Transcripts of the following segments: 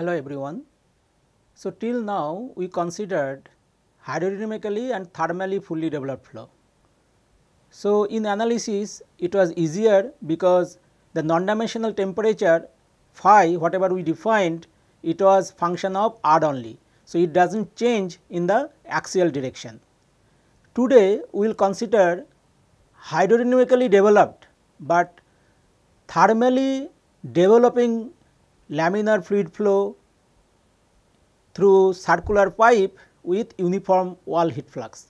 Hello everyone. So, till now we considered hydrodynamically and thermally fully developed flow. So, in analysis it was easier because the non-dimensional temperature phi whatever we defined it was function of r only. So, it does not change in the axial direction. Today we will consider hydrodynamically developed, but thermally developing laminar fluid flow through circular pipe with uniform wall heat flux.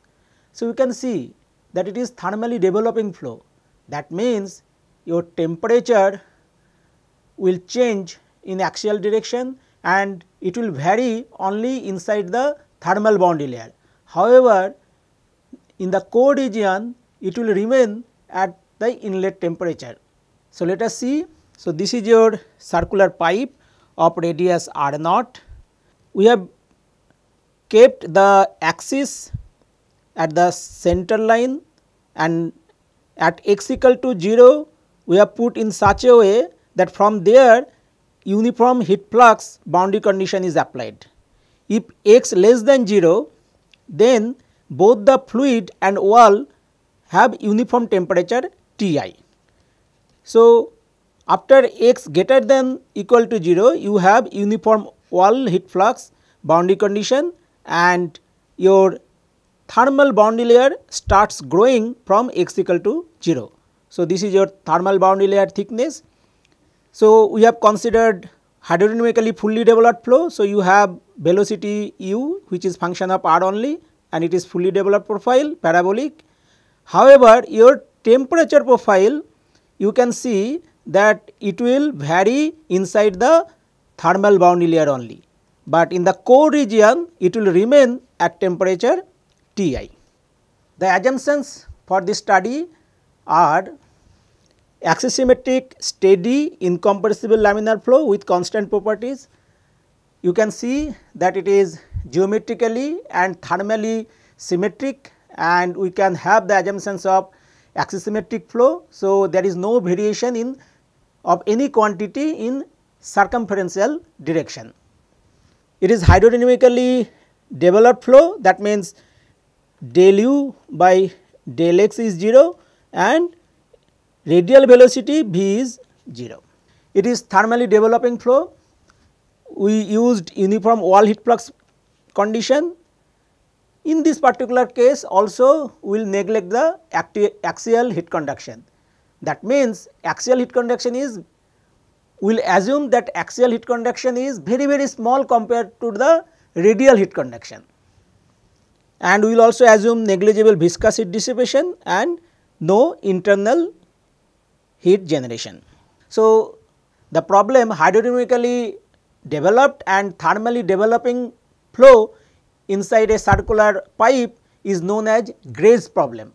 So, you can see that it is thermally developing flow that means your temperature will change in axial direction and it will vary only inside the thermal boundary layer. However, in the core region it will remain at the inlet temperature. So, let us see. So, this is your circular pipe of radius r naught. We have kept the axis at the center line and at x equal to 0 we have put in such a way that from there uniform heat flux boundary condition is applied. If x less than 0 then both the fluid and wall have uniform temperature Ti. So, after x greater than equal to 0, you have uniform wall heat flux boundary condition and your thermal boundary layer starts growing from x equal to 0. So, this is your thermal boundary layer thickness. So, we have considered hydrodynamically fully developed flow. So, you have velocity u which is function of r only and it is fully developed profile parabolic. However, your temperature profile you can see that it will vary inside the thermal boundary layer only, but in the core region it will remain at temperature Ti. The assumptions for this study are axisymmetric steady incompressible laminar flow with constant properties. You can see that it is geometrically and thermally symmetric and we can have the assumptions of axisymmetric flow. So, there is no variation in of any quantity in circumferential direction. It is hydrodynamically developed flow that means del u by del x is 0 and radial velocity v is 0. It is thermally developing flow. We used uniform wall heat flux condition. In this particular case also we will neglect the axial heat conduction. That means, axial heat conduction is we will assume that axial heat conduction is very very small compared to the radial heat conduction. And we will also assume negligible viscous heat dissipation and no internal heat generation. So, the problem hydrodynamically developed and thermally developing flow inside a circular pipe is known as Gray's problem.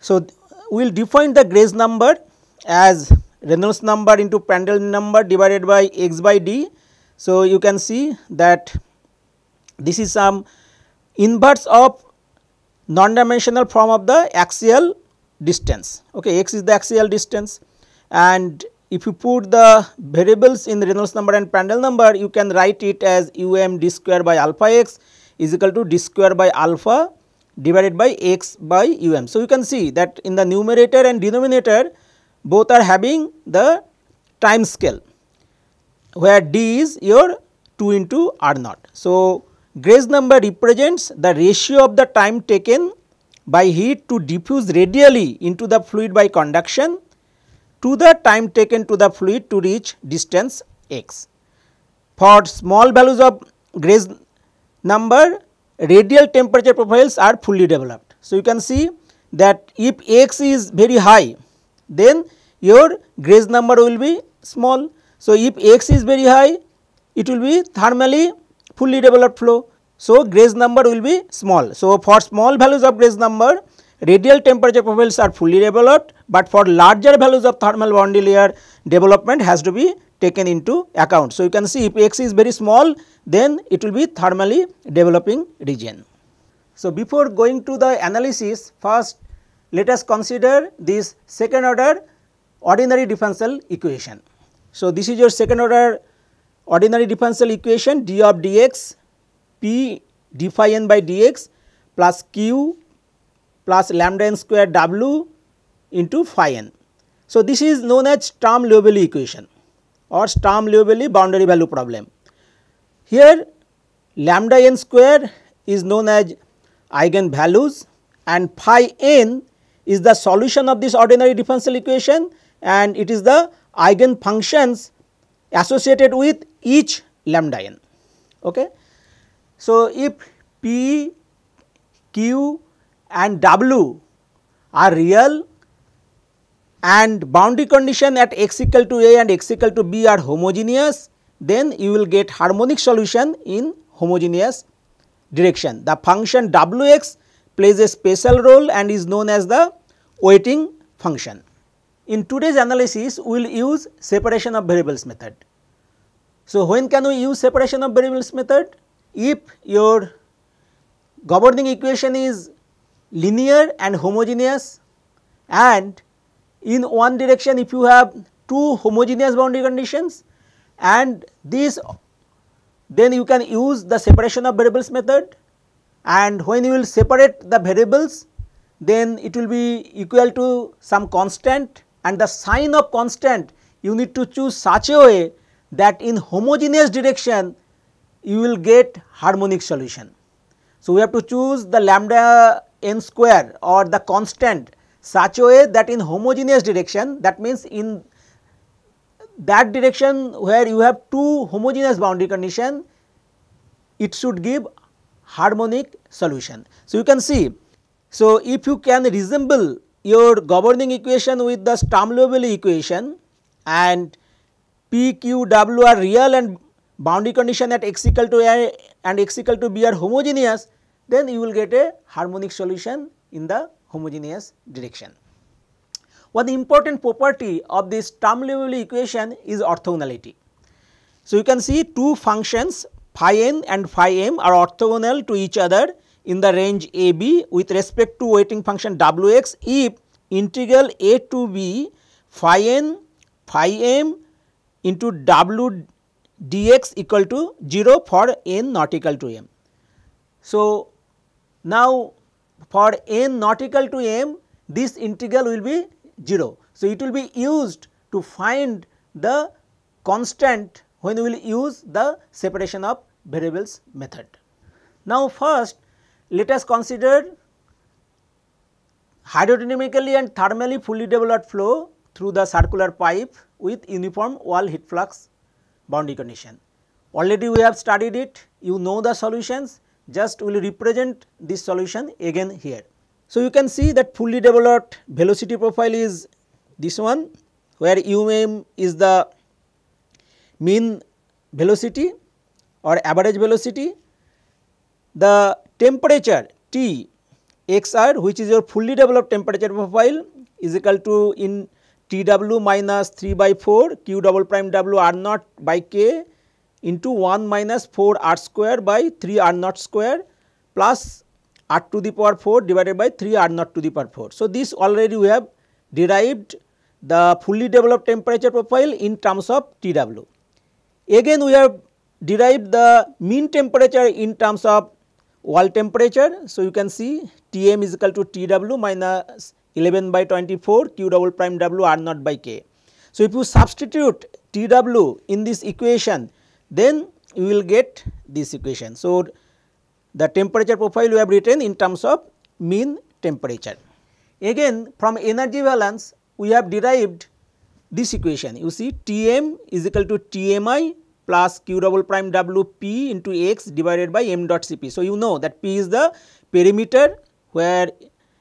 So, we will define the Gray's number as Reynolds number into Prandtl number divided by x by d. So, you can see that this is some inverse of non-dimensional form of the axial distance. Okay, x is the axial distance and if you put the variables in Reynolds number and Prandtl number, you can write it as um d square by alpha x is equal to d square by alpha divided by x by um. So, you can see that in the numerator and denominator both are having the time scale where d is your 2 into r naught. So, Gray's number represents the ratio of the time taken by heat to diffuse radially into the fluid by conduction to the time taken to the fluid to reach distance x. For small values of Gray's number radial temperature profiles are fully developed. So, you can see that if x is very high then your Grace number will be small. So, if x is very high it will be thermally fully developed flow. So, Grace number will be small. So, for small values of Grace number radial temperature profiles are fully developed, but for larger values of thermal boundary layer development has to be taken into account. So, you can see if x is very small then it will be thermally developing region. So, before going to the analysis first let us consider this second order ordinary differential equation. So, this is your second order ordinary differential equation d of dx p d phi n by dx plus q plus lambda n square w into phi n. So, this is known as Sturm-Liouville equation or Sturm-Liouville boundary value problem. Here lambda n square is known as eigenvalues and phi n is the solution of this ordinary differential equation and it is the eigenfunctions associated with each lambda n. Okay. So, if p, q and w are real and boundary condition at x equal to a and x equal to b are homogeneous, then you will get harmonic solution in homogeneous direction. The function wx plays a special role and is known as the weighting function. In today's analysis, we will use separation of variables method. So, when can we use separation of variables method? If your governing equation is linear and homogeneous and in one direction if you have two homogeneous boundary conditions and these then you can use the separation of variables method and when you will separate the variables then it will be equal to some constant and the sign of constant you need to choose such a way that in homogeneous direction you will get harmonic solution. So, we have to choose the lambda n square or the constant way that in homogeneous direction that means in that direction where you have two homogeneous boundary condition it should give harmonic solution. So, you can see so if you can resemble your governing equation with the Sturm-Liouville equation and P, Q, W are real and boundary condition at x equal to a and x equal to b are homogeneous then you will get a harmonic solution in the homogeneous direction. One important property of this term level equation is orthogonality. So, you can see two functions phi n and phi m are orthogonal to each other in the range a b with respect to weighting function w x if integral a to b phi n phi m into w dx equal to 0 for n not equal to m. So, now for n not equal to m this integral will be 0. So, it will be used to find the constant when we will use the separation of variables method. Now, first let us consider hydrodynamically and thermally fully developed flow through the circular pipe with uniform wall heat flux boundary condition. Already we have studied it, you know the solutions just will represent this solution again here. So, you can see that fully developed velocity profile is this one where um is the mean velocity or average velocity. The temperature T xr which is your fully developed temperature profile is equal to in Tw minus 3 by 4 q double prime w r naught by k into 1 minus 4 r square by 3 r naught square plus r to the power 4 divided by 3 r naught to the power 4. So, this already we have derived the fully developed temperature profile in terms of Tw. Again we have derived the mean temperature in terms of wall temperature. So, you can see Tm is equal to Tw minus 11 by 24 Q double prime W r naught by K. So, if you substitute Tw in this equation, then you will get this equation. So, the temperature profile we have written in terms of mean temperature. Again from energy balance we have derived this equation you see Tm is equal to Tmi plus q double prime w p into x divided by m dot Cp. So, you know that p is the perimeter where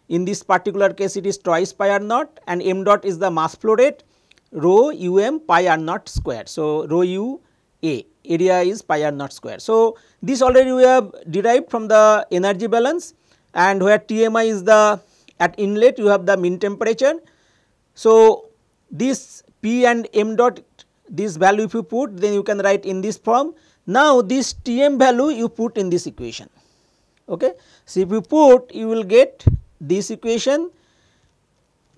in this particular case it is twice pi r naught and m dot is the mass flow rate rho u m pi r naught square. So, rho u a area is pi r naught square. So, this already we have derived from the energy balance and where TMI is the at inlet you have the mean temperature. So, this P and M dot this value if you put then you can write in this form. Now, this Tm value you put in this equation. Okay. So, if you put you will get this equation.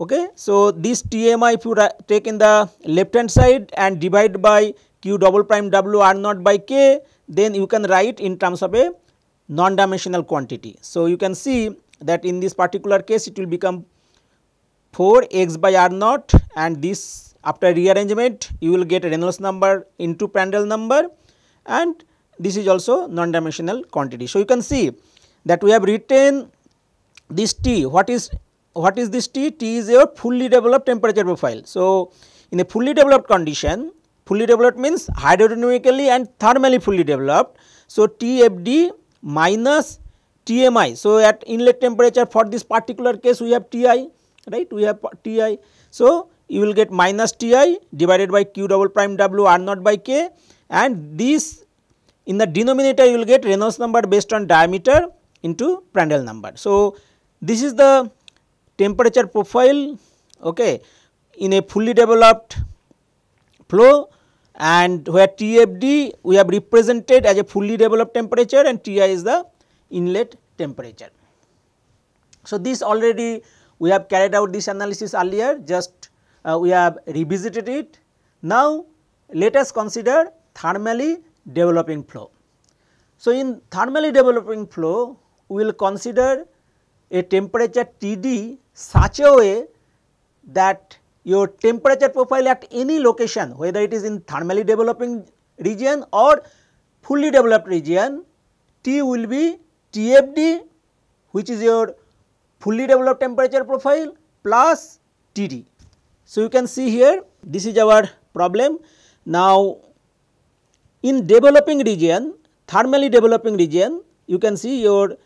Okay. So, this Tmi if you take in the left hand side and divide by q double prime w r naught by k then you can write in terms of a non-dimensional quantity. So, you can see that in this particular case it will become 4 x by r naught and this after rearrangement you will get Reynolds number into Prandtl number and this is also non-dimensional quantity. So, you can see that we have written this T what is what is this T? T is a fully developed temperature profile. So, in a fully developed condition fully developed means hydrodynamically and thermally fully developed. So, TFD minus TMI. So, at inlet temperature for this particular case we have Ti right we have Ti. So, you will get minus Ti divided by Q double prime W R naught by K and this in the denominator you will get Reynolds number based on diameter into Prandtl number. So, this is the temperature profile okay in a fully developed flow and where TFD we have represented as a fully developed temperature and Ti is the inlet temperature. So, this already we have carried out this analysis earlier just uh, we have revisited it. Now, let us consider thermally developing flow. So, in thermally developing flow we will consider a temperature Td such a way that your temperature profile at any location whether it is in thermally developing region or fully developed region T will be TFD which is your fully developed temperature profile plus TD. So, you can see here this is our problem. Now, in developing region thermally developing region you can see your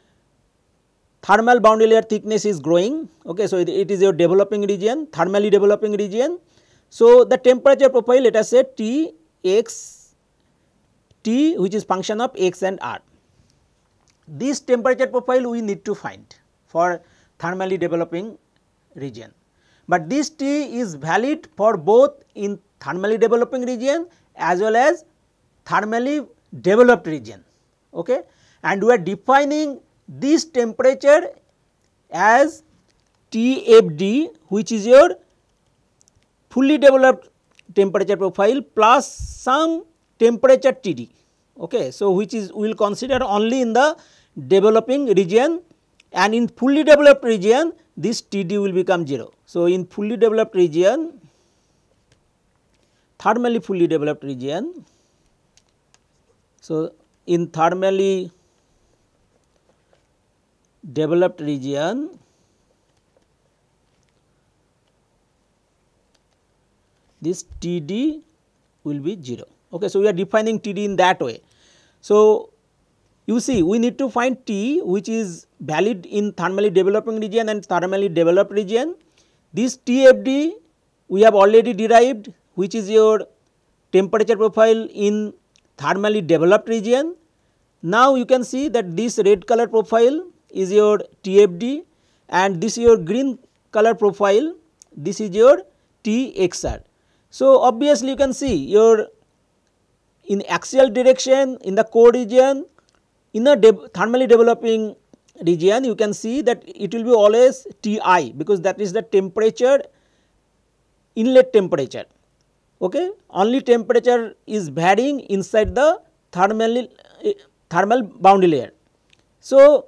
thermal boundary layer thickness is growing okay so it, it is your developing region thermally developing region so the temperature profile let us say T x T which is function of x and r this temperature profile we need to find for thermally developing region but this T is valid for both in thermally developing region as well as thermally developed region okay and we are defining this temperature as TFD which is your fully developed temperature profile plus some temperature TD okay so which is we will consider only in the developing region and in fully developed region this TD will become 0. So, in fully developed region thermally fully developed region so in thermally developed region this TD will be 0. Okay, so, we are defining TD in that way. So, you see we need to find T which is valid in thermally developing region and thermally developed region. This TFD we have already derived which is your temperature profile in thermally developed region. Now, you can see that this red color profile is your TFD and this is your green color profile this is your TXR. So, obviously you can see your in axial direction in the core region in a de thermally developing region you can see that it will be always Ti because that is the temperature inlet temperature okay only temperature is varying inside the thermal eh, thermal boundary layer. So,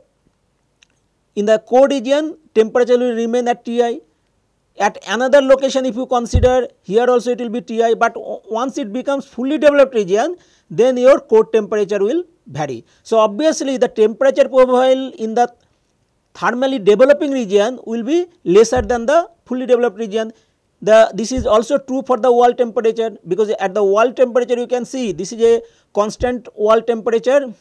in the core region temperature will remain at Ti. At another location if you consider here also it will be Ti but once it becomes fully developed region then your core temperature will vary. So, obviously the temperature profile in the thermally developing region will be lesser than the fully developed region. The, this is also true for the wall temperature because at the wall temperature you can see this is a constant wall temperature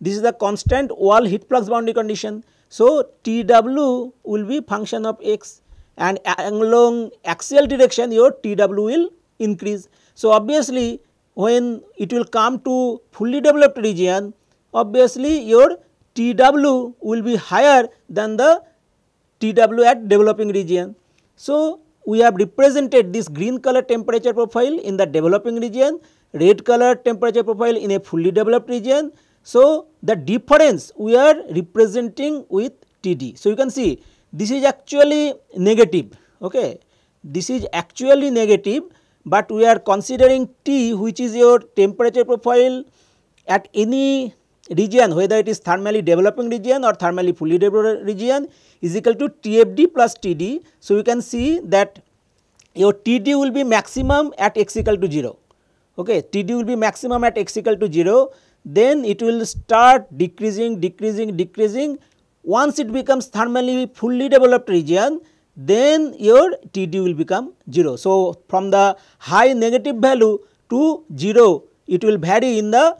this is the constant wall heat flux boundary condition. So, TW will be function of x and along axial direction your TW will increase. So, obviously when it will come to fully developed region obviously your TW will be higher than the TW at developing region. So, we have represented this green color temperature profile in the developing region, red color temperature profile in a fully developed region so, the difference we are representing with TD. So, you can see this is actually negative, okay. This is actually negative, but we are considering T which is your temperature profile at any region whether it is thermally developing region or thermally fully developed region is equal to TFD plus TD. So, you can see that your TD will be maximum at x equal to 0, okay. TD will be maximum at x equal to 0 then it will start decreasing, decreasing, decreasing. Once it becomes thermally fully developed region, then your TD will become 0. So, from the high negative value to 0, it will vary in the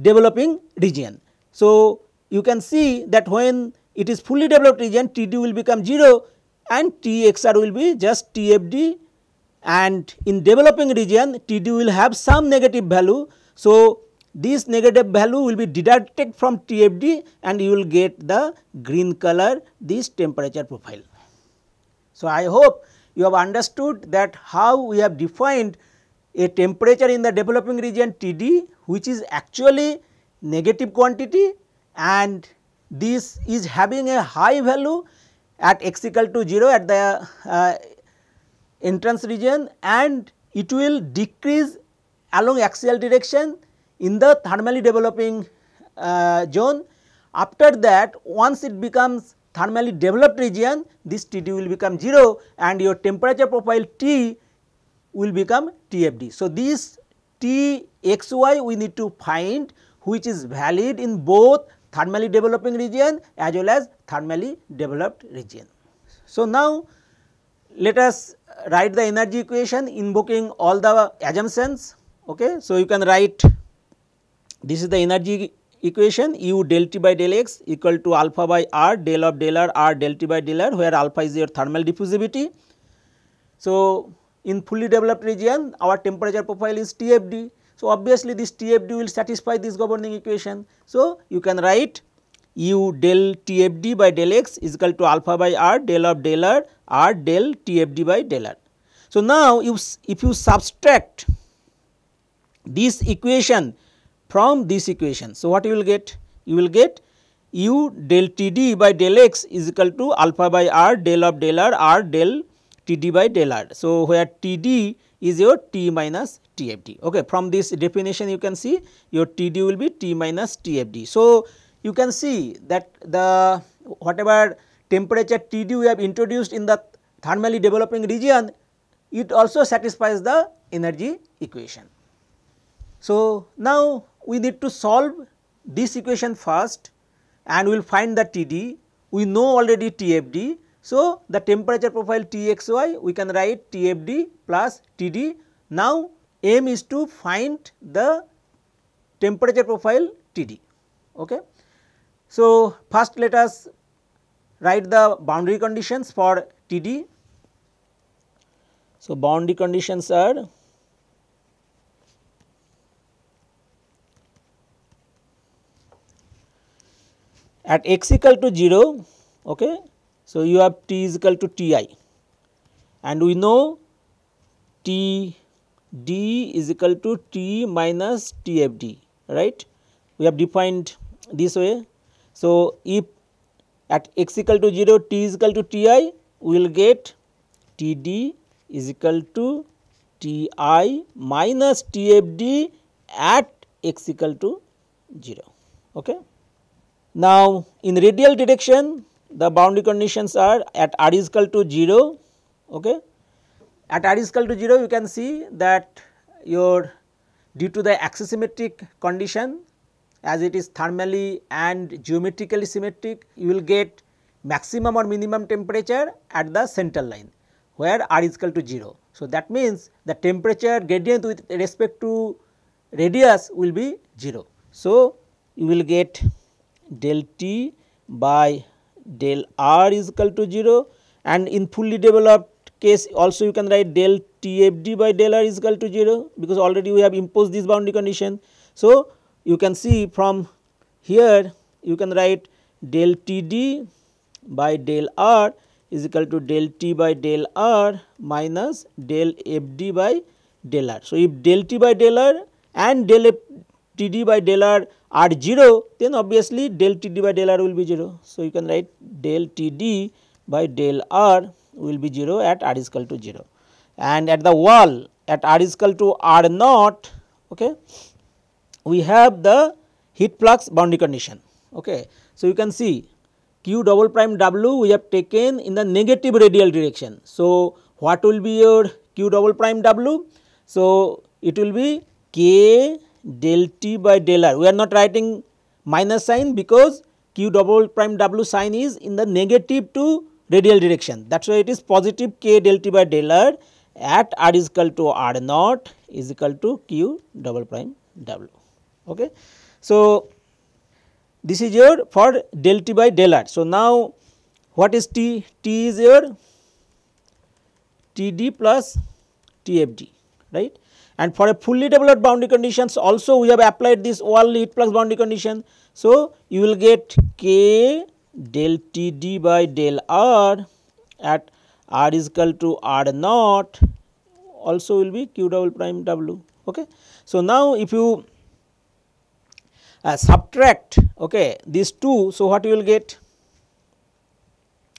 developing region. So, you can see that when it is fully developed region, TD will become 0 and TXR will be just TFD and in developing region, TD will have some negative value. So, this negative value will be deducted from TFD and you will get the green color this temperature profile. So, I hope you have understood that how we have defined a temperature in the developing region TD which is actually negative quantity and this is having a high value at x equal to 0 at the uh, entrance region and it will decrease along axial direction in the thermally developing uh, zone. After that once it becomes thermally developed region this T will become 0 and your temperature profile T will become TFD. So, this Txy we need to find which is valid in both thermally developing region as well as thermally developed region. So, now let us write the energy equation invoking all the assumptions. Okay? So, you can write this is the energy equation u del t by del x equal to alpha by r del of del r r del t by del r where alpha is your thermal diffusivity. So, in fully developed region our temperature profile is TFD. So, obviously this TFD will satisfy this governing equation. So, you can write u del TFD by del x is equal to alpha by r del of del r r del TFD by del r. So, now if, if you subtract this equation from this equation. So, what you will get? You will get u del T d by del x is equal to alpha by r del of del r r del T d by del r. So, where T d is your T minus T f d. Okay. From this definition you can see your T d will be T minus T f d. So, you can see that the whatever temperature T d we have introduced in the thermally developing region it also satisfies the energy equation. So, now we need to solve this equation first and we will find the TD. We know already TFD. So, the temperature profile Txy we can write TFD plus TD. Now, aim is to find the temperature profile TD. Okay. So, first let us write the boundary conditions for TD. So, boundary conditions are at x equal to 0 okay so you have t is equal to ti and we know t d is equal to t minus tfd right we have defined this way so if at x equal to 0 t is equal to ti we will get td is equal to ti minus tfd at x equal to 0 okay now, in radial direction the boundary conditions are at r is equal to 0 okay. At r is equal to 0 you can see that your due to the axisymmetric condition as it is thermally and geometrically symmetric you will get maximum or minimum temperature at the center line where r is equal to 0. So, that means the temperature gradient with respect to radius will be 0. So, you will get del t by del r is equal to 0 and in fully developed case also you can write del tfd by del r is equal to 0 because already we have imposed this boundary condition. So, you can see from here you can write del td by del r is equal to del t by del r minus del fd by del r. So, if del t by del r and del fd by del r at 0 then obviously del T d by del r will be 0. So, you can write del T d by del r will be 0 at r is equal to 0 and at the wall at r is equal to r naught okay, we have the heat flux boundary condition. Okay. So, you can see q double prime w we have taken in the negative radial direction. So, what will be your q double prime w? So, it will be k del t by del r. We are not writing minus sign because q double prime w sign is in the negative to radial direction. That is why it is positive k del t by del r at r is equal to r naught is equal to q double prime w. Okay. So, this is your for del t by del r. So, now what is t? t is your td plus tfd right and for a fully developed boundary conditions also we have applied this wall heat flux boundary condition. So, you will get k del t d by del r at r is equal to r naught also will be q double prime w. Okay. So, now if you uh, subtract okay, these two, so what you will get?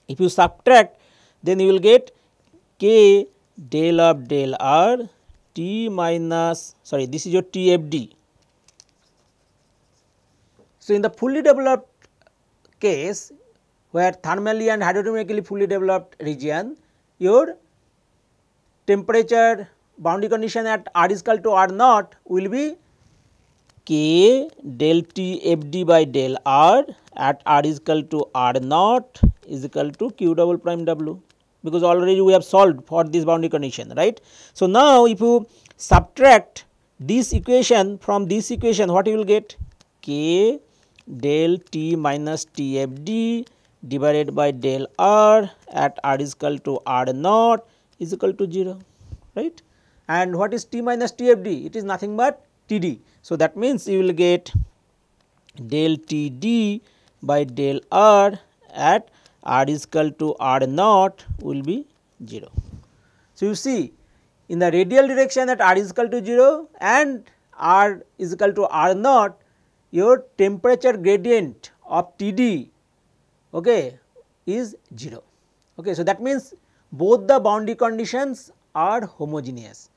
If you subtract then you will get k del of del r t minus sorry this is your tfd so in the fully developed case where thermally and hydrodynamically fully developed region your temperature boundary condition at r is equal to r naught will be k del t f d by del r at r is equal to r naught is equal to q double prime w. because already we have solved for this boundary condition right. So, now if you subtract this equation from this equation what you will get k del t minus tfd divided by del r at r is equal to r naught is equal to 0 right and what is t minus tfd it is nothing but td. So, that means you will get del td by del r at r is equal to r naught will be 0. So, you see in the radial direction that r is equal to 0 and r is equal to r naught your temperature gradient of Td okay, is 0. Okay. So, that means both the boundary conditions are homogeneous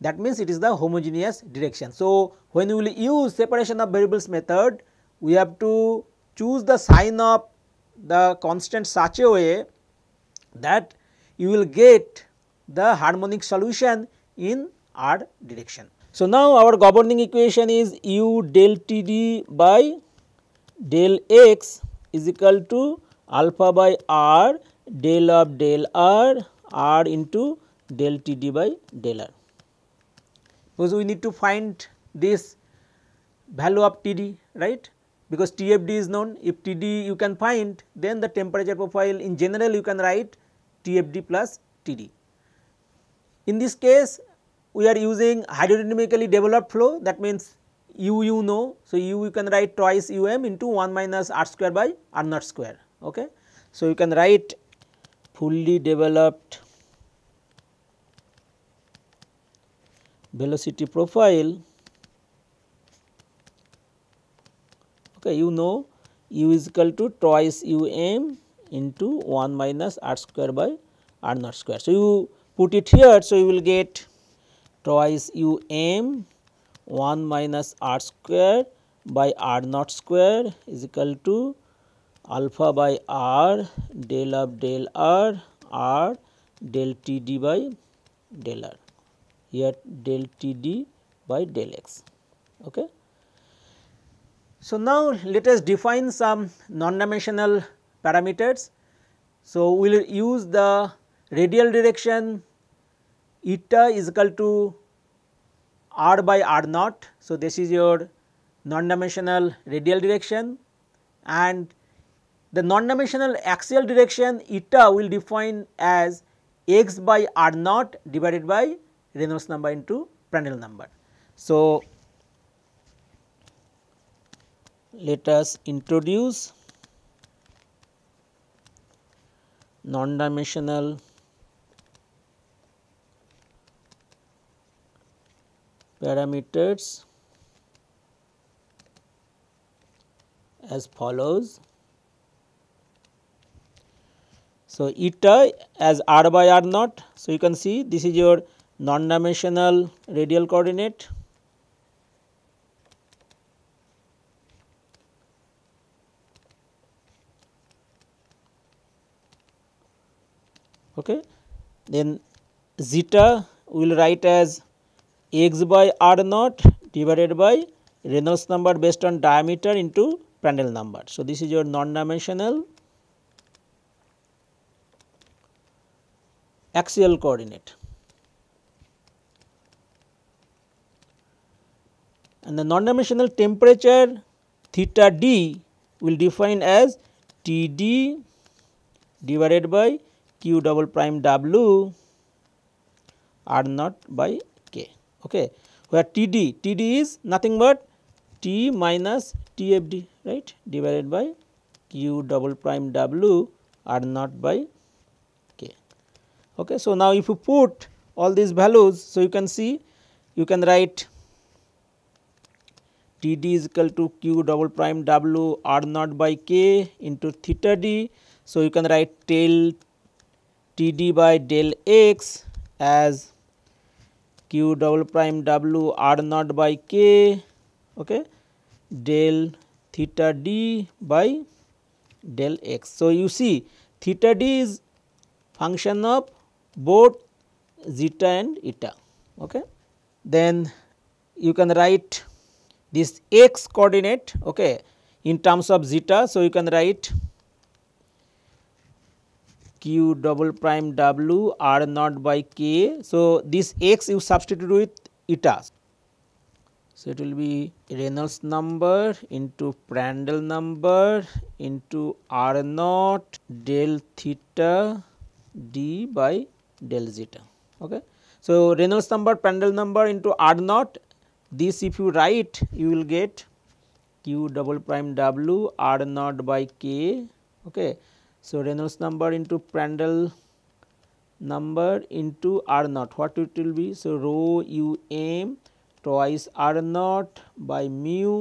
that means it is the homogeneous direction. So, when we will use separation of variables method we have to choose the sign of the constant such a way that you will get the harmonic solution in r direction. So, now our governing equation is u del T d by del x is equal to alpha by r del of del r r into del T d by del r. Because we need to find this value of T d right because TFD is known. If TD you can find, then the temperature profile in general you can write TFD plus TD. In this case, we are using hydrodynamically developed flow that means u you know. So, u you can write twice u m into 1 minus r square by r naught square. Okay. So, you can write fully developed velocity profile okay you know u is equal to twice u m into 1 minus r square by r naught square. So, you put it here. So, you will get twice u m 1 minus r square by r naught square is equal to alpha by r del of del r r del t d by del r here del t d by del x. Okay. So, now let us define some non-dimensional parameters. So, we will use the radial direction eta is equal to r by r naught. So, this is your non-dimensional radial direction and the non-dimensional axial direction eta will define as x by r naught divided by Reynolds number into Prandtl number. So, let us introduce non-dimensional parameters as follows. So, eta as r by r naught. So, you can see this is your non-dimensional radial coordinate okay then zeta we will write as x by r naught divided by Reynolds number based on diameter into Prandtl number. So, this is your non-dimensional axial coordinate. And the non-dimensional temperature theta d will define as Td divided by q double prime w r naught by k okay where td td is nothing but t minus tfd right divided by q double prime w r naught by k okay so now if you put all these values so you can see you can write td is equal to q double prime w r naught by k into theta d. So, you can write tail T d by del x as q double prime w r naught by k okay, del theta d by del x. So, you see theta d is function of both zeta and eta. Okay. Then you can write this x coordinate okay, in terms of zeta. So, you can write q double prime w r naught by k. So, this x you substitute with eta. So, it will be Reynolds number into Prandtl number into r naught del theta d by del zeta. Okay. So, Reynolds number Prandtl number into r naught this if you write you will get q double prime w r naught by k. Okay. So, Reynolds number into Prandtl number into R naught what it will be. So, rho u m twice R naught by mu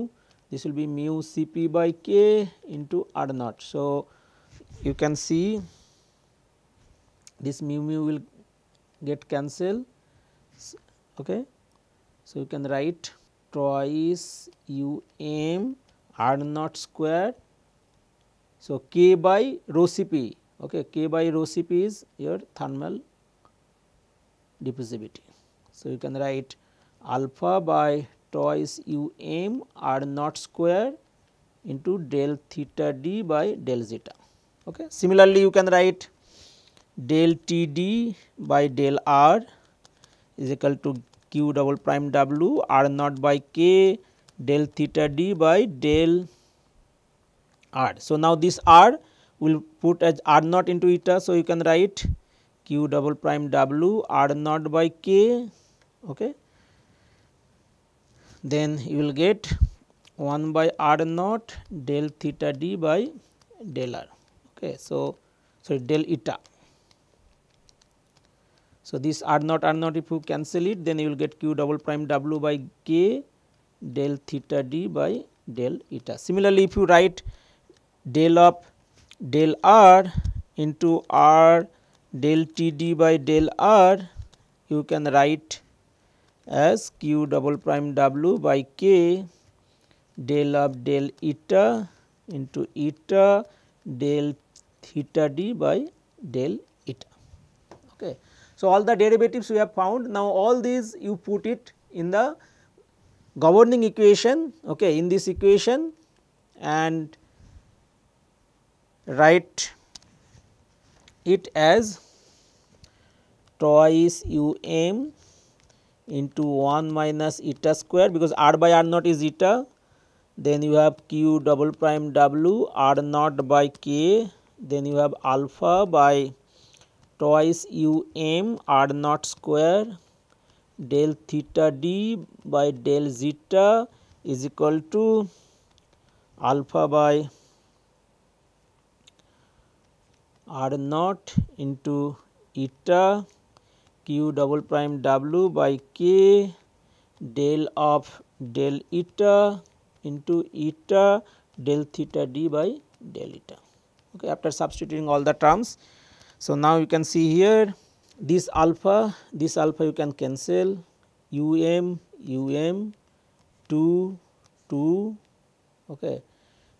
this will be mu C p by k into R naught. So, you can see this mu mu will get cancelled okay. So, you can write twice u m R naught square so, K by rho Cp, okay, K by rho Cp is your thermal diffusivity. So, you can write alpha by twice u m r naught square into del theta d by del zeta. Okay. Similarly, you can write del T d by del r is equal to q double prime w r naught by k del theta d by del r. So, now this r will put as r naught into eta. So, you can write q double prime w r naught by k. Okay. Then you will get 1 by r naught del theta d by del r. Okay. So, so del eta. So, this r naught r naught if you cancel it then you will get q double prime w by k del theta d by del eta. Similarly, if you write del of del r into r del td by del r you can write as q double prime w by k del of del eta into eta del theta d by del eta. Okay. So, all the derivatives we have found now all these you put it in the governing equation okay, in this equation and write it as twice u m into 1 minus eta square because r by r naught is eta then you have q double prime w r naught by k then you have alpha by twice u m r naught square del theta d by del zeta is equal to alpha by r naught into eta q double prime w by k del of del eta into eta del theta d by del eta okay after substituting all the terms so now you can see here this alpha this alpha you can cancel um um 2 2 okay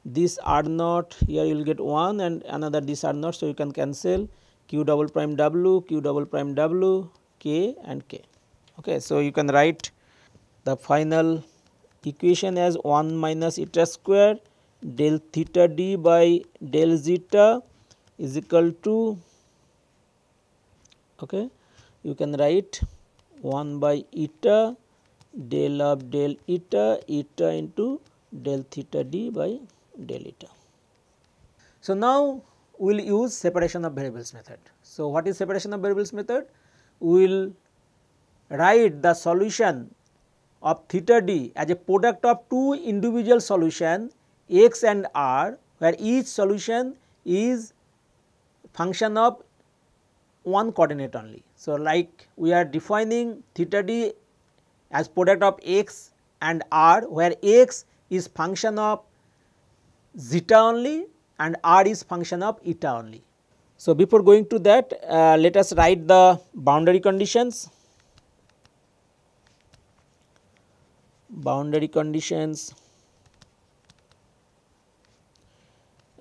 these are not here you will get 1 and another these are not. So, you can cancel q double prime w, q double prime w, k and k. Okay. So, you can write the final equation as 1 minus eta square del theta d by del zeta is equal to okay you can write 1 by eta del of del eta eta into del theta d by del eta. So, now we will use separation of variables method. So, what is separation of variables method? We will write the solution of theta d as a product of two individual solution x and r where each solution is function of one coordinate only. So, like we are defining theta d as product of x and r where x is function of zeta only and r is function of eta only. So, before going to that uh, let us write the boundary conditions. boundary conditions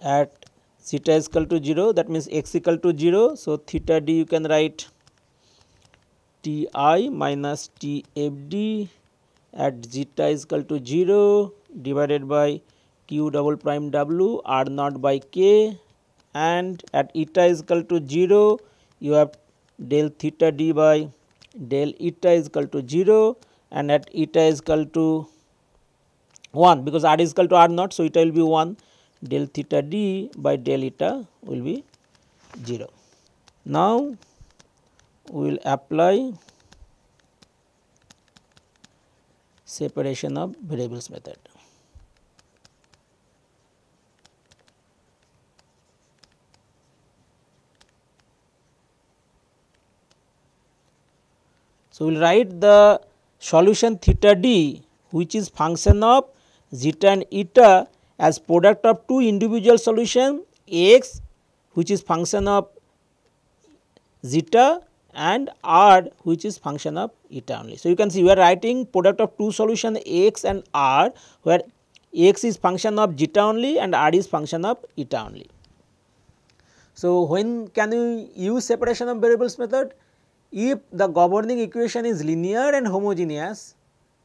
at theta is equal to 0 that means x equal to 0. So, theta d you can write t i minus t f d at zeta is equal to 0 divided by q double prime w r naught by k and at eta is equal to 0 you have del theta d by del eta is equal to 0 and at eta is equal to 1 because r is equal to r naught. So, eta will be 1 del theta d by del eta will be 0. Now, we will apply separation of variables method. So, we will write the solution theta d which is function of zeta and eta as product of two individual solution x which is function of zeta and r which is function of eta only. So, you can see we are writing product of two solution x and r where x is function of zeta only and r is function of eta only. So, when can we use separation of variables method? if the governing equation is linear and homogeneous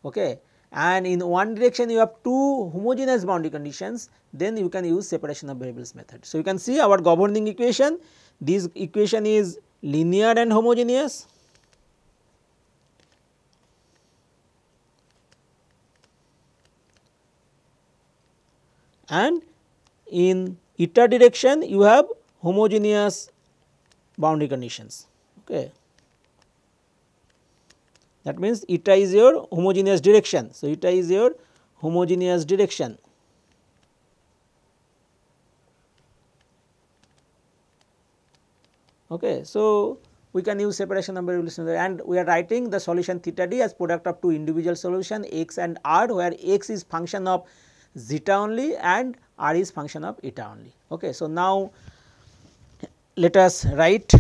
okay, and in one direction you have two homogeneous boundary conditions then you can use separation of variables method. So, you can see our governing equation this equation is linear and homogeneous and in eta direction you have homogeneous boundary conditions. Okay that means eta is your homogeneous direction. So, eta is your homogeneous direction. Okay. So, we can use separation number evolution and we are writing the solution theta d as product of two individual solution x and r where x is function of zeta only and r is function of eta only. Okay. So, now let us write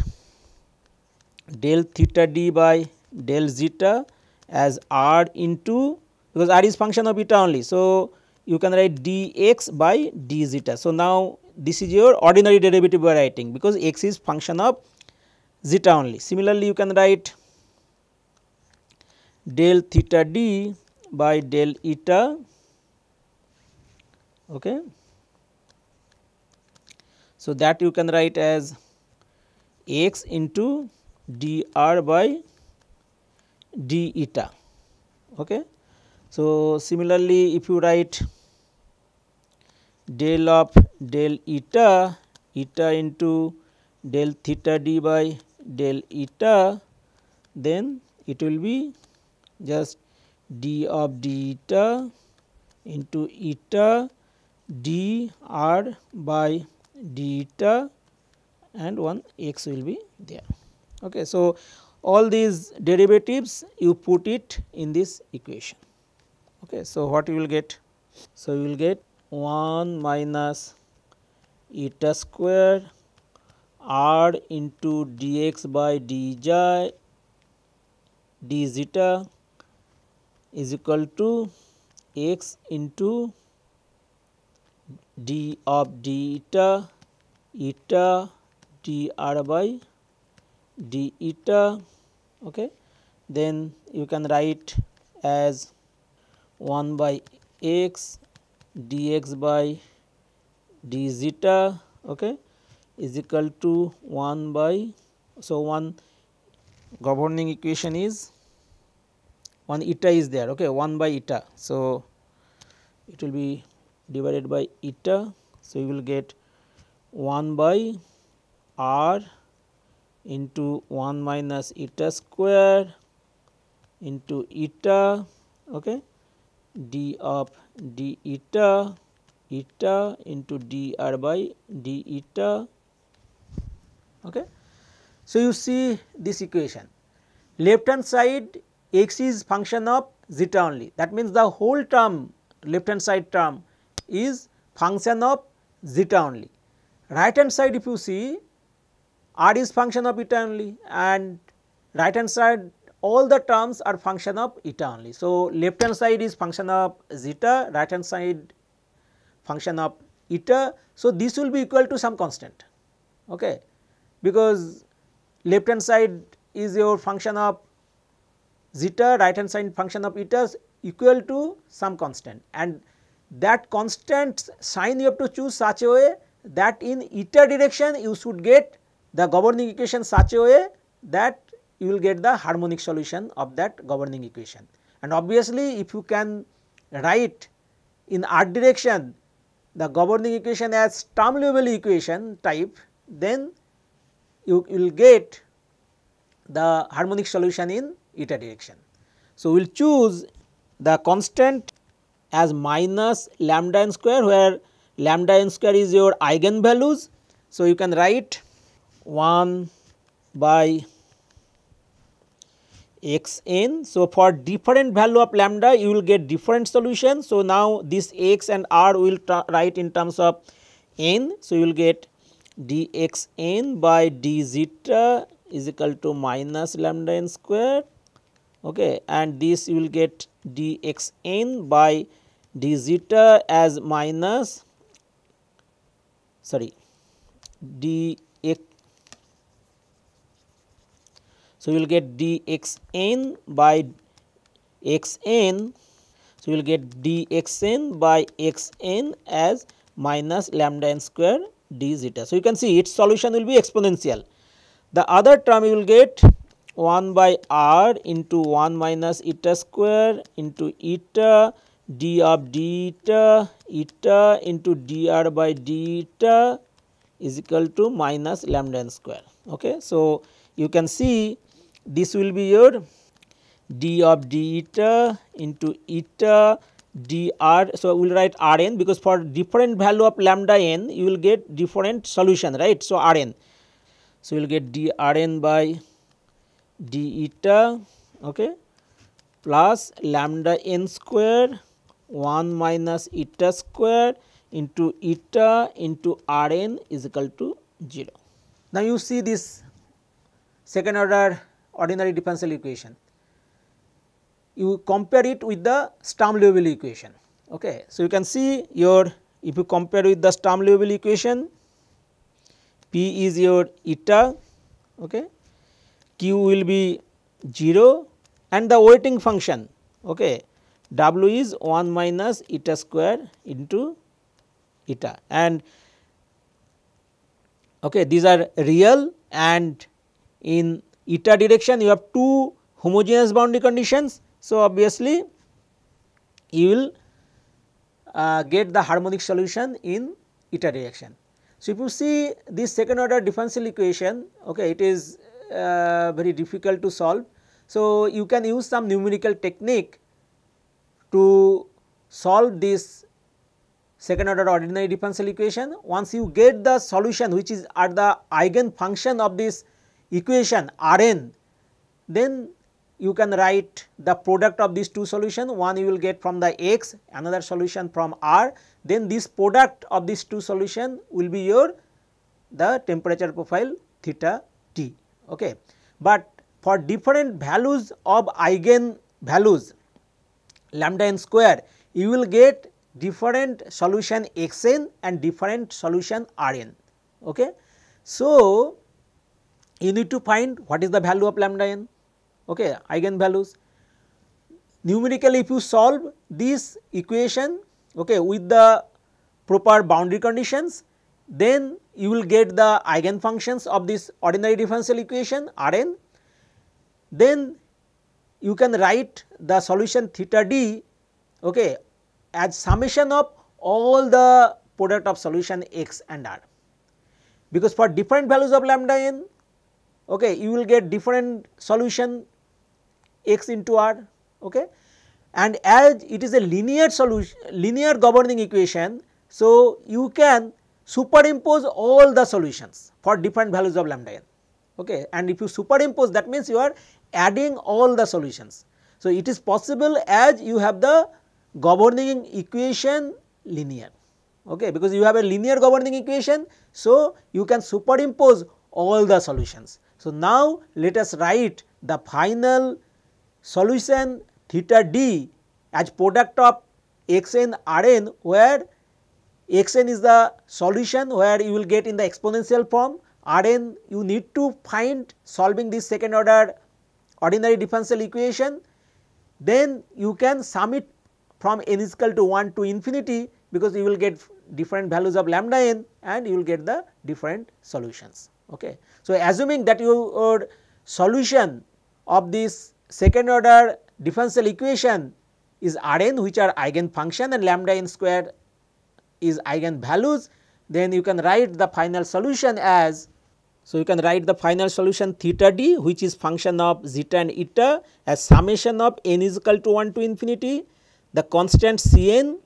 del theta d by del zeta as r into because r is function of eta only. So, you can write dx by d zeta. So, now this is your ordinary derivative by writing because x is function of zeta only. Similarly, you can write del theta d by del eta okay. So, that you can write as x into dr by d eta. Okay. So, similarly, if you write del of del eta eta into del theta d by del eta then it will be just d of d eta into eta d r by d eta and one x will be there. Okay. So, all these derivatives you put it in this equation. Okay. So, what you will get? So, you will get 1 minus eta square r into dx by dz d zeta is equal to x into d of d eta eta dr by d eta okay then you can write as 1 by x dx by d zeta okay is equal to 1 by so one governing equation is 1 eta is there okay 1 by eta so it will be divided by eta so you will get 1 by r into 1 minus eta square into eta okay d of d eta eta into dr by d eta okay so you see this equation left hand side x is function of zeta only that means the whole term left hand side term is function of zeta only right hand side if you see r is function of eta only and right hand side all the terms are function of eta only. So, left hand side is function of zeta, right hand side function of eta. So, this will be equal to some constant okay, because left hand side is your function of zeta, right hand side function of eta is equal to some constant and that constant sign you have to choose such a way that in eta direction you should get the governing equation such a way that you will get the harmonic solution of that governing equation. And obviously, if you can write in r direction the governing equation as sturm Liouville equation type, then you will get the harmonic solution in eta direction. So, we will choose the constant as minus lambda n square where lambda n square is your eigenvalues. So, you can write 1 by x n. So, for different value of lambda you will get different solution. So, now this x and r will write in terms of n. So, you will get d x n by d zeta is equal to minus lambda n square okay. and this you will get d x n by d zeta as minus sorry d So, we will get dxn by xn. So, we will get dxn by xn as minus lambda n square d zeta. So, you can see its solution will be exponential. The other term you will get 1 by r into 1 minus eta square into eta d of d eta eta into dr by d eta is equal to minus lambda n square. Okay. So, you can see this will be your d of d eta into eta dr. So, we will write rn because for different value of lambda n you will get different solution right. So, rn. So, we will get drn by d eta okay, plus lambda n square 1 minus eta square into eta into rn is equal to 0. Now, you see this second order ordinary differential equation. You compare it with the Sturm Liouville equation. Okay. So, you can see your if you compare with the Sturm Liouville equation, P is your eta, okay. Q will be 0 and the weighting function okay. W is 1 minus eta square into eta and okay, these are real and in eta direction you have two homogeneous boundary conditions. So, obviously, you will uh, get the harmonic solution in eta direction. So, if you see this second order differential equation, okay, it is uh, very difficult to solve. So, you can use some numerical technique to solve this second order ordinary differential equation. Once you get the solution which is at the eigen function of this equation Rn, then you can write the product of these two solutions, one you will get from the x, another solution from r, then this product of these two solutions will be your the temperature profile theta t. Okay. But for different values of eigen values lambda n square, you will get different solution xn and different solution rn. Okay. So, you need to find what is the value of lambda n okay eigenvalues numerically if you solve this equation okay with the proper boundary conditions then you will get the eigenfunctions of this ordinary differential equation Rn then you can write the solution theta d okay as summation of all the product of solution x and r because for different values of lambda n okay you will get different solution x into r okay and as it is a linear solution linear governing equation so you can superimpose all the solutions for different values of lambda n okay and if you superimpose that means you are adding all the solutions so it is possible as you have the governing equation linear okay because you have a linear governing equation so you can superimpose all the solutions so, now let us write the final solution theta d as product of xn rn where xn is the solution where you will get in the exponential form rn you need to find solving this second order ordinary differential equation then you can sum it from n is equal to 1 to infinity because you will get different values of lambda n and you will get the different solutions okay. So, assuming that your solution of this second order differential equation is Rn which are function and lambda n square is eigenvalues, then you can write the final solution as so you can write the final solution theta d which is function of zeta and eta as summation of n is equal to 1 to infinity the constant Cn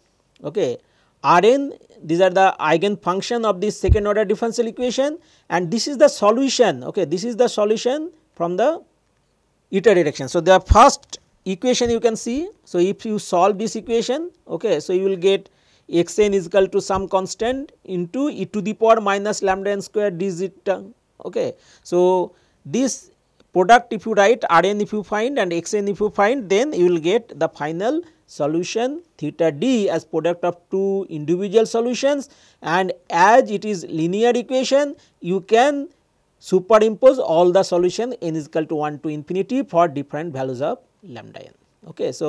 okay Rn these are the eigenfunction of this second order differential equation and this is the solution okay this is the solution from the iteration. direction. So, the first equation you can see so if you solve this equation okay so you will get xn is equal to some constant into e to the power minus lambda n square d zeta okay. So, this product if you write Rn if you find and xn if you find then you will get the final solution theta d as product of two individual solutions and as it is linear equation you can superimpose all the solution n is equal to 1 to infinity for different values of lambda n. Okay. So,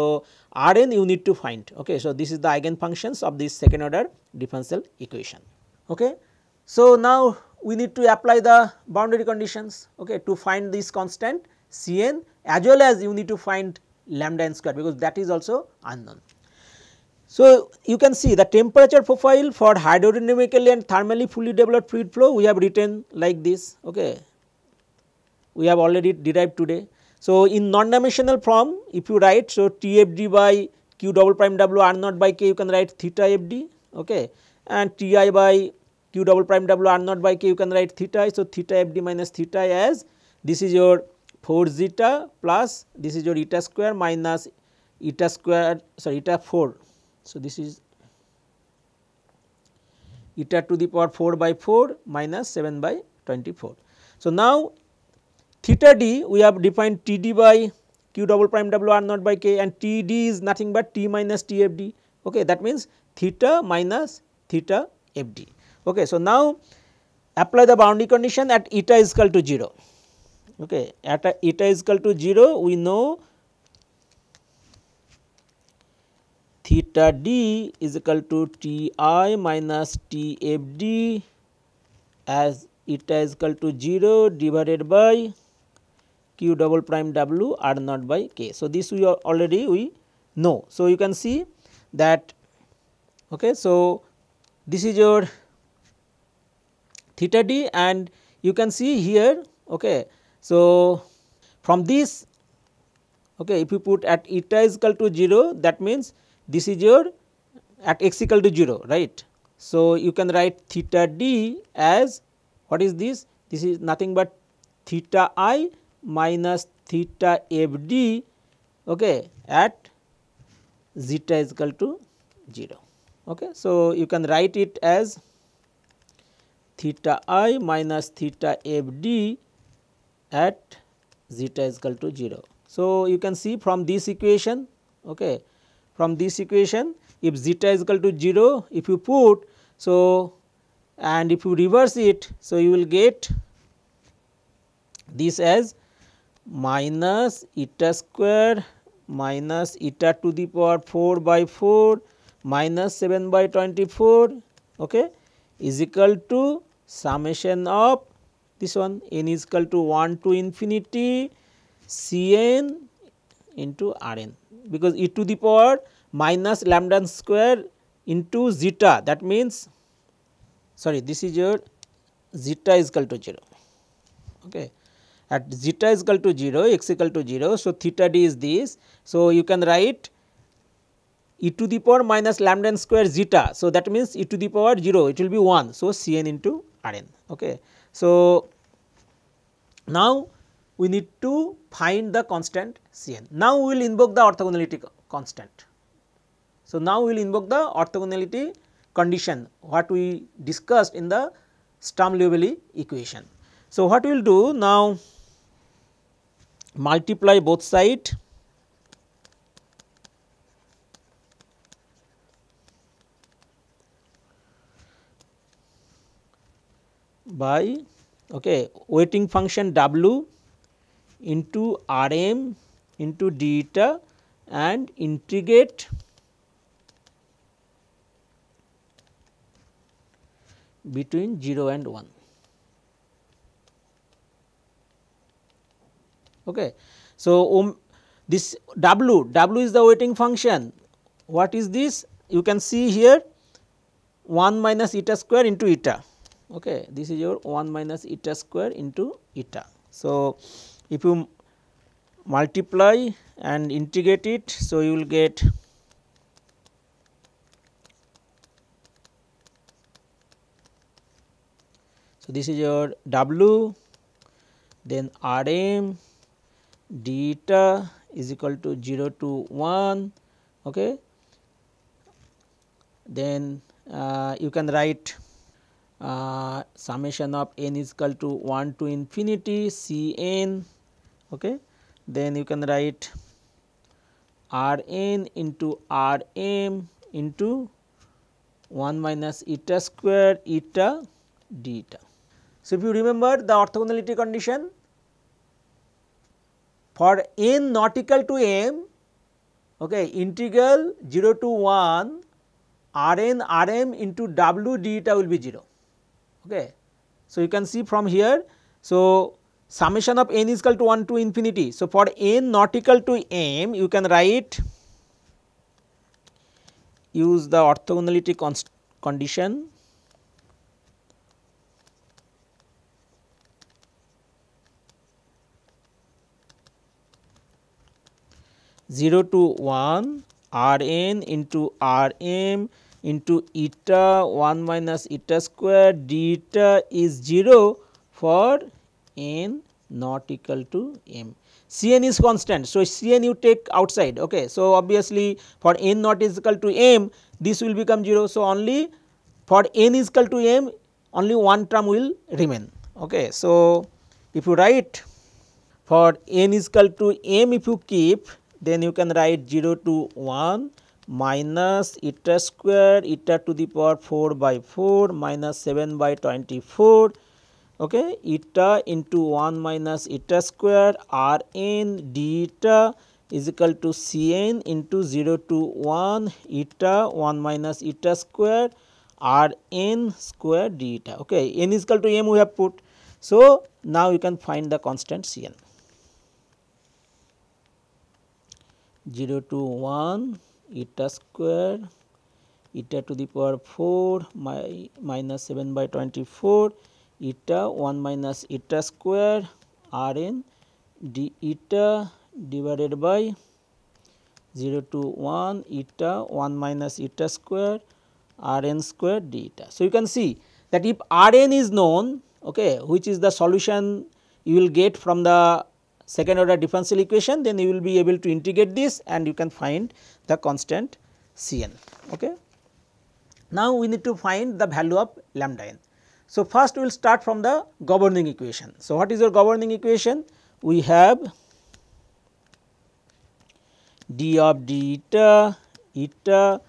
R n you need to find. Okay. So, this is the eigenfunctions of this second order differential equation. Okay. So, now we need to apply the boundary conditions okay, to find this constant C n as well as you need to find lambda n square because that is also unknown. So, you can see the temperature profile for hydrodynamically and thermally fully developed fluid flow we have written like this okay we have already derived today. So, in non-dimensional form if you write so TFD by Q double prime W R naught by K you can write theta FD okay and Ti by Q double prime W R naught by K you can write theta so theta FD minus theta as this is your 4 zeta plus this is your eta square minus eta square sorry eta 4. So, this is eta to the power 4 by 4 minus 7 by 24. So, now theta d we have defined T d by q double prime w r naught by k and T d is nothing but T minus T f d okay that means theta minus theta f d. Okay. So, now apply the boundary condition at eta is equal to 0 okay at eta is equal to 0 we know theta d is equal to t i minus t f d as eta is equal to 0 divided by q double prime w r naught by k. So, this we already we know. So, you can see that okay. So, this is your theta d and you can see here okay so, from this okay, if you put at eta is equal to 0 that means this is your at x equal to 0 right. So, you can write theta d as what is this? This is nothing but theta i minus theta f d okay, at zeta is equal to 0. Okay. So, you can write it as theta i minus theta f d at zeta is equal to 0. So, you can see from this equation okay, from this equation if zeta is equal to 0 if you put so and if you reverse it so you will get this as minus eta square minus eta to the power 4 by 4 minus 7 by 24 okay is equal to summation of this one n is equal to 1 to infinity C n into R n because e to the power minus lambda square into zeta that means sorry this is your zeta is equal to 0 okay at zeta is equal to 0 x equal to 0 so theta d is this so you can write e to the power minus lambda n square zeta so that means e to the power 0 it will be 1 so cn into rn okay so now, we need to find the constant Cn. Now, we will invoke the orthogonality constant. So, now we will invoke the orthogonality condition what we discussed in the Sturm-Liouville equation. So, what we will do now multiply both side by okay, weighting function W into R m into d eta and integrate between 0 and 1. Okay. So, um, this w, w is the weighting function. What is this? You can see here 1 minus eta square into eta okay this is your 1 minus eta square into eta. So, if you multiply and integrate it so you will get so this is your w then rm d eta is equal to 0 to 1 okay then uh, you can write uh, summation of n is equal to 1 to infinity C n okay. then you can write R n into R m into 1 minus eta square eta d eta. So, if you remember the orthogonality condition for n not equal to m okay, integral 0 to 1 R n R m into w d eta will be 0 okay. So, you can see from here. So, summation of n is equal to 1 to infinity. So, for n not equal to m you can write use the orthogonality condition zero to one r n into r m into eta 1 minus eta square d eta is 0 for n not equal to m. Cn is constant. So, Cn you take outside. Okay. So, obviously for n not is equal to m this will become 0. So, only for n is equal to m only one term will remain. Okay. So, if you write for n is equal to m if you keep then you can write 0 to 1 minus eta square eta to the power 4 by 4 minus 7 by 24 okay eta into 1 minus eta square rn eta is equal to cn into 0 to 1 eta 1 minus eta square rn square d eta okay n is equal to m we have put so now you can find the constant cn 0 to 1 eta square eta to the power 4 my, minus 7 by 24 eta 1 minus eta square rn d eta divided by 0 to 1 eta 1 minus eta square rn square d eta. So, you can see that if rn is known okay which is the solution you will get from the second order differential equation then you will be able to integrate this and you can find the constant Cn. Okay. Now, we need to find the value of lambda n. So, first we will start from the governing equation. So, what is your governing equation? We have d of d eta eta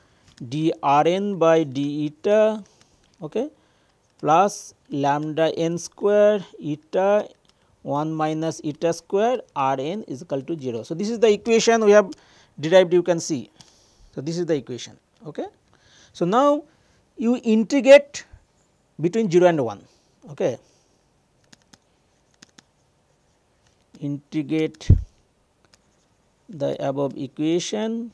d r n by d eta okay, plus lambda n square eta 1 minus eta square r n is equal to 0. So, this is the equation we have derived you can see. So, this is the equation. Okay. So, now you integrate between 0 and 1. Okay. Integrate the above equation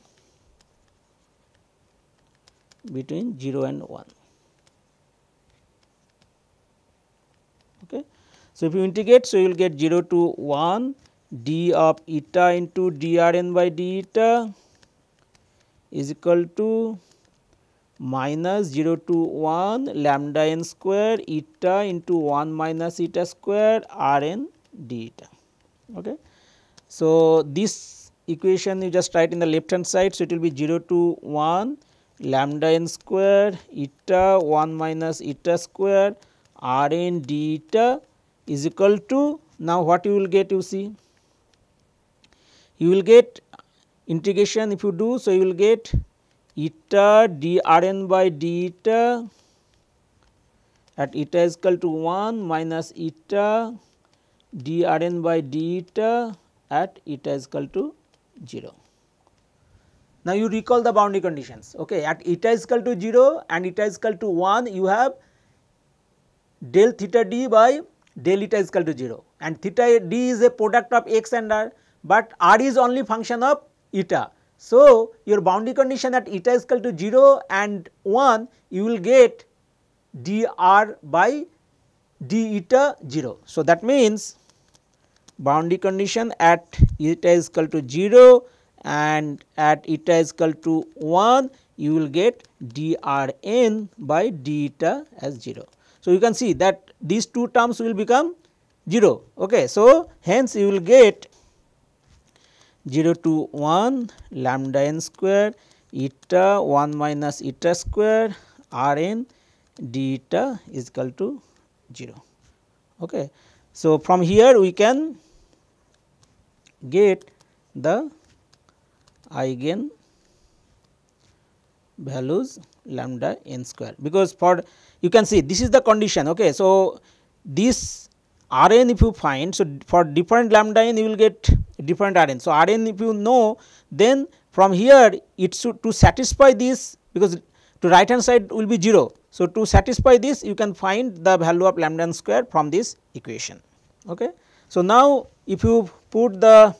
between 0 and 1. So, if you integrate, so you will get 0 to 1 d of eta into drn by d eta is equal to minus 0 to 1 lambda n square eta into 1 minus eta square rn d eta. Okay. So, this equation you just write in the left hand side. So, it will be 0 to 1 lambda n square eta 1 minus eta square rn d eta is equal to now what you will get you see you will get integration if you do so you will get eta d r n by d eta at eta is equal to 1 minus eta d r n by d eta at eta is equal to 0. Now, you recall the boundary conditions okay at eta is equal to 0 and eta is equal to 1 you have del theta d by del eta is equal to 0 and theta d is a product of x and r but r is only function of eta. So, your boundary condition at eta is equal to 0 and 1 you will get dr by d eta 0. So, that means boundary condition at eta is equal to 0 and at eta is equal to 1 you will get drn by d eta as 0. So, you can see that these two terms will become 0. Okay. So, hence you will get 0 to 1 lambda n square eta 1 minus eta square r n d eta is equal to 0. Okay. So, from here we can get the eigen values lambda n square because for you can see this is the condition okay. So, this Rn if you find so for different lambda n you will get different Rn. So, Rn if you know then from here it should to satisfy this because to right hand side will be 0. So, to satisfy this you can find the value of lambda n square from this equation. Okay. So, now if you put the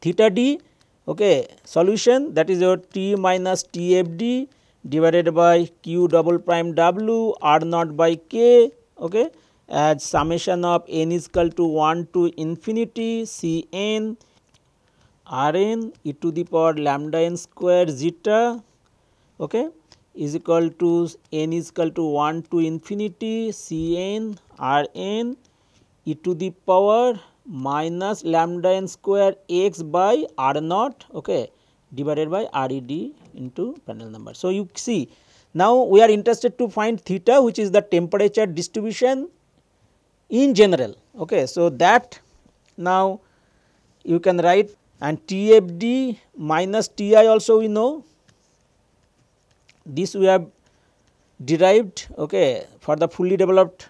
theta d okay, solution that is your t minus t f d divided by q double prime w r naught by k okay, as summation of n is equal to 1 to infinity c n r n e to the power lambda n square zeta okay, is equal to n is equal to 1 to infinity c n r n e to the power minus lambda n square x by r naught okay, divided by r e d into Prandtl number. So, you see now we are interested to find theta which is the temperature distribution in general. Okay. So, that now you can write and TFD minus TI also we know this we have derived okay, for the fully developed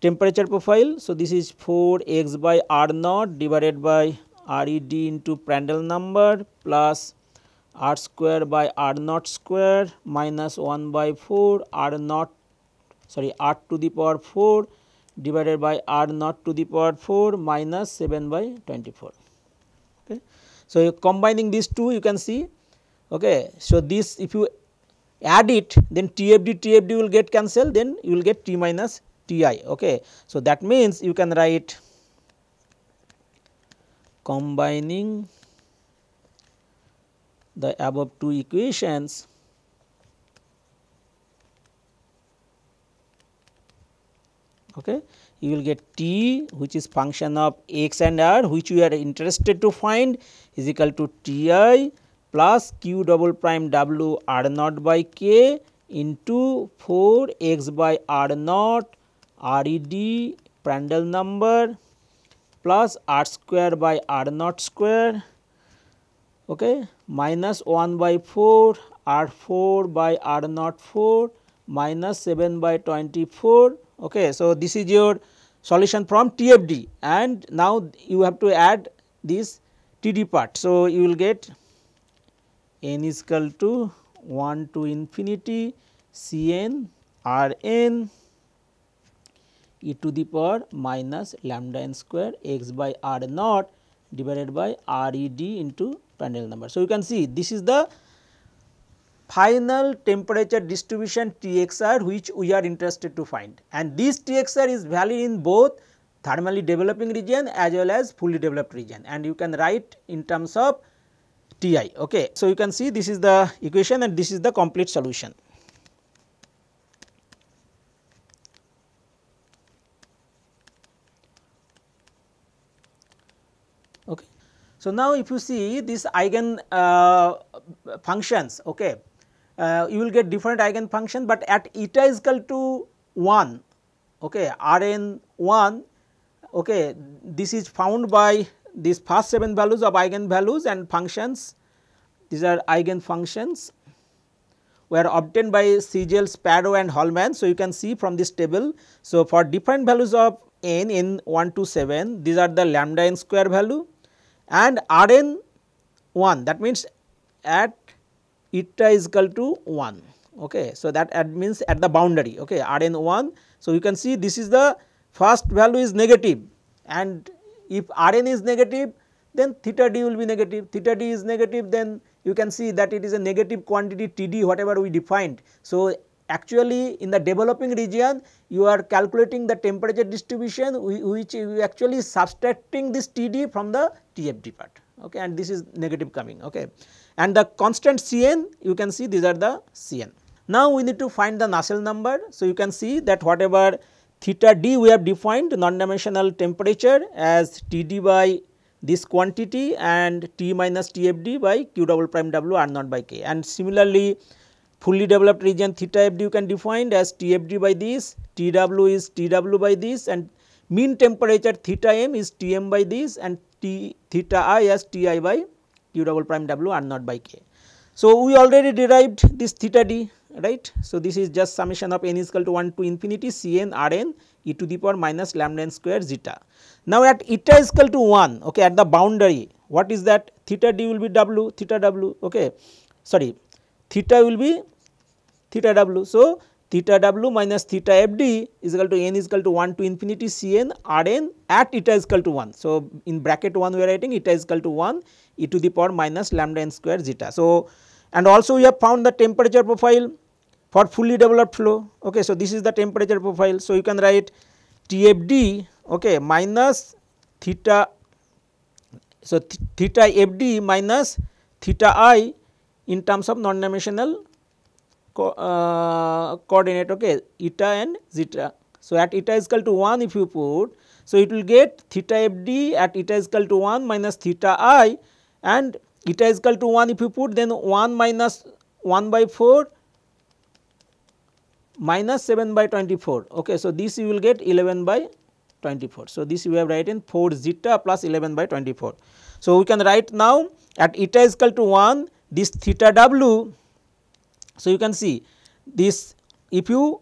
temperature profile. So, this is 4 x by r naught divided by r e d into Prandtl number plus r square by r naught square minus 1 by 4 r naught sorry r to the power 4 divided by r naught to the power 4 minus 7 by 24. Okay. So, combining these two you can see okay. So, this if you add it then TFD TFD will get cancelled then you will get T minus TI. Okay. So, that means you can write combining the above two equations okay you will get t which is function of x and r which we are interested to find is equal to t i plus q double prime w r naught by k into 4 x by r naught r e d Prandtl number plus r square by r naught square okay minus 1 by 4 r 4 by r naught 4 minus 7 by 24. Okay. So, this is your solution from TFD and now you have to add this TD part. So, you will get n is equal to 1 to infinity Cn Rn e to the power minus lambda n square x by r naught divided by R e d into Prandtl number. So, you can see this is the final temperature distribution TXR which we are interested to find and this TXR is valid in both thermally developing region as well as fully developed region and you can write in terms of Ti. Okay. So, you can see this is the equation and this is the complete solution. Okay. So, now if you see these eigen uh, functions, okay, uh, you will get different eigen function, but at eta is equal to 1, okay, Rn 1, okay, this is found by these first 7 values of eigen values and functions, these are eigen functions were obtained by Siegel, Sparrow and Hallman. So, you can see from this table. So, for different values of n in 1 to 7, these are the lambda n square value and Rn 1 that means at eta is equal to 1 okay. So, that at means at the boundary okay Rn 1. So, you can see this is the first value is negative and if Rn is negative then theta d will be negative, theta d is negative then you can see that it is a negative quantity Td whatever we defined. So, actually in the developing region you are calculating the temperature distribution which you actually subtracting this Td from the TFD part okay and this is negative coming okay and the constant Cn you can see these are the Cn. Now we need to find the Nusselt number so you can see that whatever theta d we have defined non-dimensional temperature as Td by this quantity and T minus Tfd by Q double prime W r naught by K and similarly fully developed region theta fd you can define as Tfd by this, Tw is Tw by this and mean temperature theta m is Tm by this and t theta i as t i by q double prime w and not by k. So, we already derived this theta d right. So, this is just summation of n is equal to 1 to infinity C n R n e to the power minus lambda n square zeta. Now, at eta is equal to 1 okay at the boundary what is that theta d will be w theta w okay sorry theta will be theta w. So, theta w minus theta f d is equal to n is equal to 1 to infinity C n R n at eta is equal to 1. So, in bracket 1 we are writing eta is equal to 1 e to the power minus lambda n square zeta. So, and also we have found the temperature profile for fully developed flow. Okay, so, this is the temperature profile. So, you can write T f d okay, minus theta. So, th theta f d minus theta i in terms of non-dimensional co uh, coordinate okay eta and zeta. So, at eta is equal to 1 if you put so it will get theta f d at eta is equal to 1 minus theta i and eta is equal to 1 if you put then 1 minus 1 by 4 minus 7 by 24. Okay, so, this you will get 11 by 24. So, this you have written 4 zeta plus 11 by 24. So, we can write now at eta is equal to 1 this theta w so, you can see this if you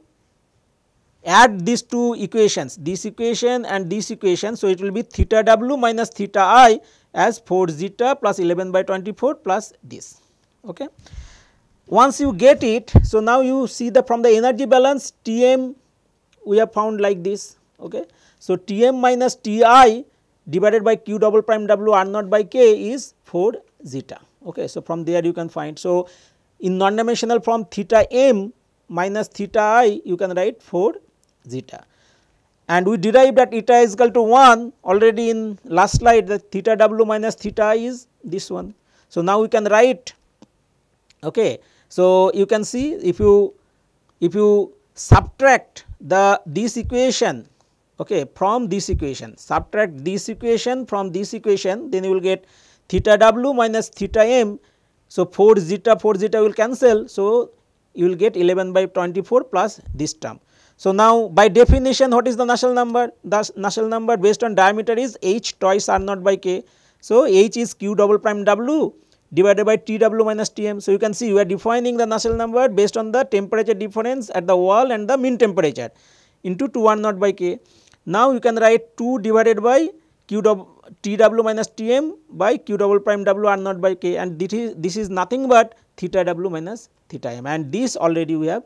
add these two equations this equation and this equation. So, it will be theta w minus theta i as 4 zeta plus 11 by 24 plus this. Okay. Once you get it, so now you see the from the energy balance Tm we have found like this. Okay. So, Tm minus Ti divided by q double prime w r naught by k is 4 zeta. Okay. So, from there you can find. So, in non-dimensional form, theta m minus theta i you can write 4 zeta and we derive that eta is equal to 1 already in last slide that theta w minus theta i is this one. So, now we can write okay. So, you can see if you if you subtract the this equation okay from this equation subtract this equation from this equation then you will get theta w minus theta m so, 4 zeta 4 zeta will cancel. So, you will get 11 by 24 plus this term. So, now by definition what is the Nusselt number? The Nusselt number based on diameter is h twice r naught by k. So, h is q double prime w divided by Tw minus Tm. So, you can see we are defining the Nusselt number based on the temperature difference at the wall and the mean temperature into 2 r naught by k. Now, you can write 2 divided by q double T w minus T m by Q double prime w r naught by k and this is, this is nothing but theta w minus theta m and this already we have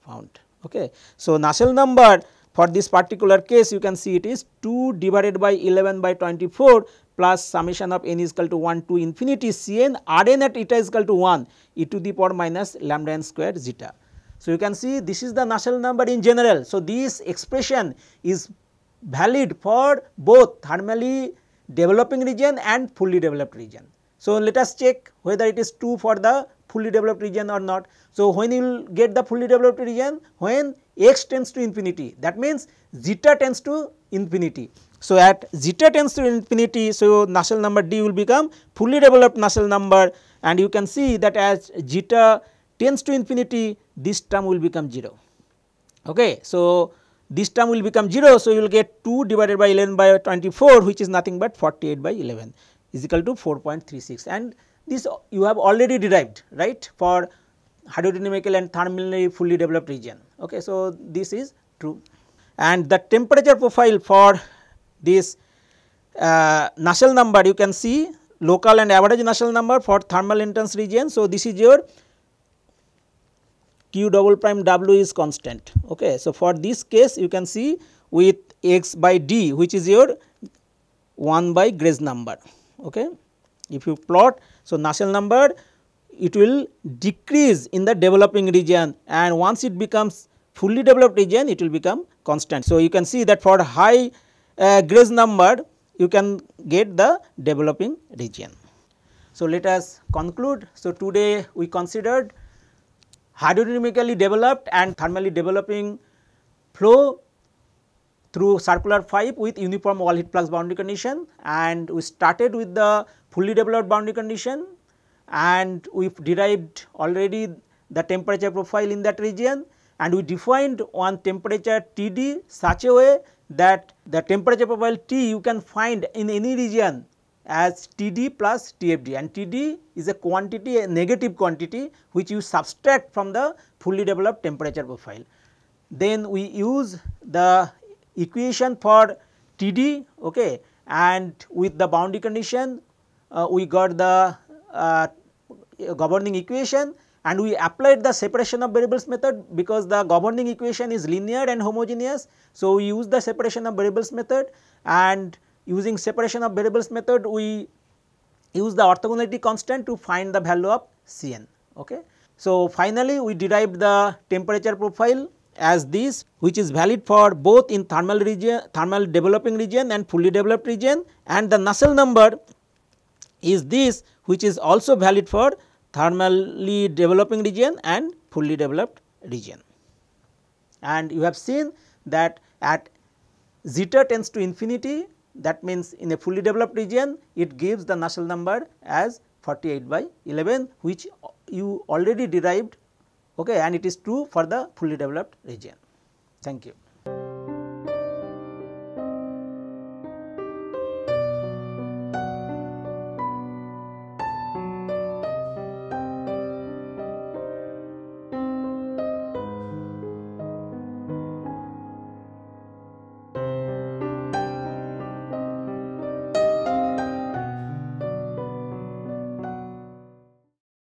found. Okay. So, Nusselt number for this particular case you can see it is 2 divided by 11 by 24 plus summation of n is equal to 1 to infinity C N R N at eta is equal to 1 e to the power minus lambda n square zeta. So, you can see this is the Nusselt number in general. So, this expression is valid for both thermally developing region and fully developed region. So, let us check whether it is true for the fully developed region or not. So, when you will get the fully developed region when x tends to infinity that means zeta tends to infinity. So, at zeta tends to infinity so Nusselt number d will become fully developed Nusselt number and you can see that as zeta tends to infinity this term will become 0. Okay. So, this term will become 0. So, you will get 2 divided by 11 by 24 which is nothing but 48 by 11 is equal to 4.36 and this you have already derived right for hydrodynamical and thermally fully developed region. Okay. So, this is true and the temperature profile for this uh, Nusselt number you can see local and average Nusselt number for thermal intense region. So, this is your q double prime w is constant. Okay. So, for this case you can see with x by d which is your 1 by Gray's number. Okay. If you plot, so Nusselt number it will decrease in the developing region and once it becomes fully developed region it will become constant. So, you can see that for high uh, Gray's number you can get the developing region. So, let us conclude. So, today we considered hydrodynamically developed and thermally developing flow through circular pipe with uniform wall heat flux boundary condition and we started with the fully developed boundary condition and we derived already the temperature profile in that region and we defined one temperature Td such a way that the temperature profile T you can find in any region as Td plus Tfd and Td is a quantity a negative quantity which you subtract from the fully developed temperature profile. Then we use the equation for Td okay and with the boundary condition uh, we got the uh, governing equation and we applied the separation of variables method because the governing equation is linear and homogeneous. So, we use the separation of variables method and Using separation of variables method, we use the orthogonality constant to find the value of Cn. Okay. So, finally, we derived the temperature profile as this which is valid for both in thermal region, thermal developing region and fully developed region and the Nusselt number is this which is also valid for thermally developing region and fully developed region. And you have seen that at zeta tends to infinity that means in a fully developed region it gives the Nusselt number as 48 by 11 which you already derived okay, and it is true for the fully developed region. Thank you.